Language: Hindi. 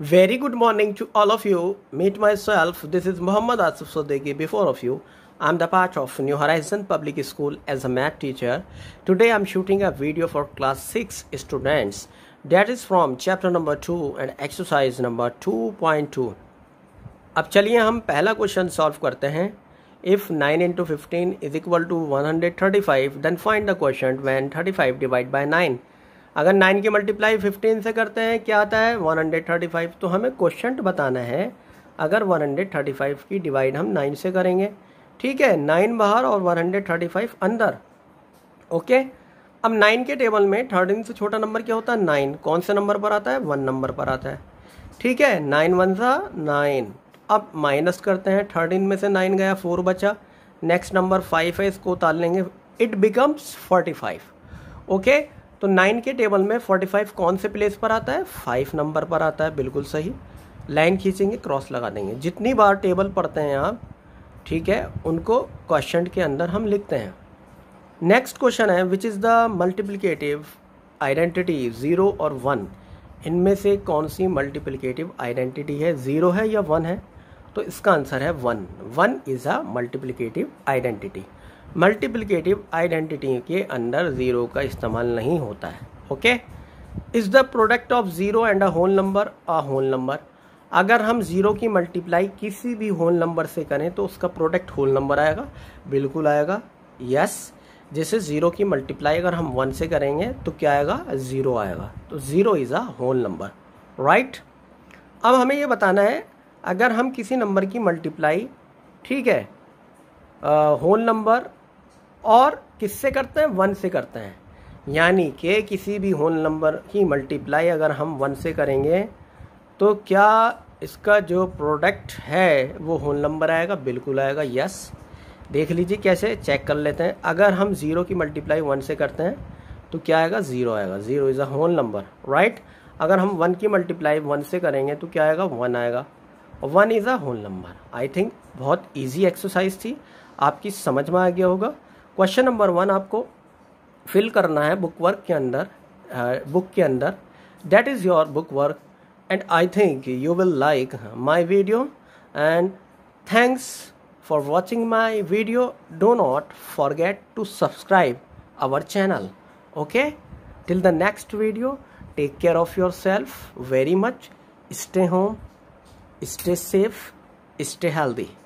Very good morning to all of you. Meet myself. This is Muhammad Asif Sodegi before of you. I'm the part of New Horizon Public School as a math teacher. Today I'm shooting a video for class 6 students. That is from chapter number 2 and exercise number 2.2. अब चलिए हम पहला क्वेश्चन सॉल्व करते हैं 9 into fifteen is equal to one hundred thirty five, then find the quotient when thirty five divided by nine. अगर नाइन की मल्टीप्लाई फिफ्टीन से करते हैं क्या आता है वन हंड्रेड थर्टी फाइव तो हमें क्वेश्चन बताना है अगर वन हंड्रेड थर्टी फाइव की डिवाइड हम नाइन से करेंगे ठीक है नाइन बाहर और वन हंड्रेड थर्टी फाइव अंदर ओके अब नाइन के टेबल में थर्टीन से छोटा नंबर क्या होता है नाइन कौन से नंबर पर आता है वन नंबर पर आता है ठीक है नाइन वन सा नाइन अब माइनस करते हैं थर्टीन में से नाइन गया फोर बचा नेक्स्ट नंबर फाइव है इसको उतार लेंगे it becomes forty five okay तो नाइन के टेबल में फोर्टी फाइव कौन से प्लेस पर आता है फाइव नंबर पर आता है बिल्कुल सही लाइन खींचेंगे क्रॉस लगा देंगे जितनी बार टेबल पढ़ते हैं आप ठीक है उनको क्वेश्चन के अंदर हम लिखते हैं नेक्स्ट क्वेश्चन है which is the multiplicative identity zero और वन इनमें से कौन सी मल्टीप्लीकेटिव आइडेंटिटी है ज़ीरो है या वन है तो इसका आंसर है one one is a multiplicative identity multiplicative identity के अंदर ज़ीरो का इस्तेमाल नहीं होता है okay is the product of zero and a whole number a whole number अगर हम ज़ीरो की मल्टीप्लाई किसी भी होल नंबर से करें तो उसका प्रोडक्ट होल नंबर आएगा बिल्कुल आएगा यस yes. जैसे ज़ीरो की मल्टीप्लाई अगर हम वन से करेंगे तो क्या आएगा ज़ीरो आएगा तो zero is a whole number right अब हमें ये बताना है अगर हम किसी नंबर की मल्टीप्लाई ठीक है होल नंबर और किससे करते हैं वन से करते हैं यानी कि किसी भी होल नंबर की मल्टीप्लाई अगर हम वन से करेंगे तो क्या इसका जो प्रोडक्ट है वो होल नंबर आएगा बिल्कुल आएगा यस देख लीजिए कैसे चेक कर लेते हैं अगर हम ज़ीरो की मल्टीप्लाई वन से करते हैं तो क्या आएगा ज़ीरो आएगा zero is a whole number right अगर हम वन की मल्टीप्लाई वन से करेंगे तो क्या आएगा वन आएगा one is a whole number I think बहुत ईजी एक्सरसाइज थी आपकी समझ में आ गया होगा क्वेश्चन नंबर वन आपको फिल करना है बुक वर्क के अंदर बुक के अंदर that is your book work and I think you will like my video and thanks for watching my video do not forget to subscribe our channel okay till the next video take care of your self very much stay home stay safe stay healthy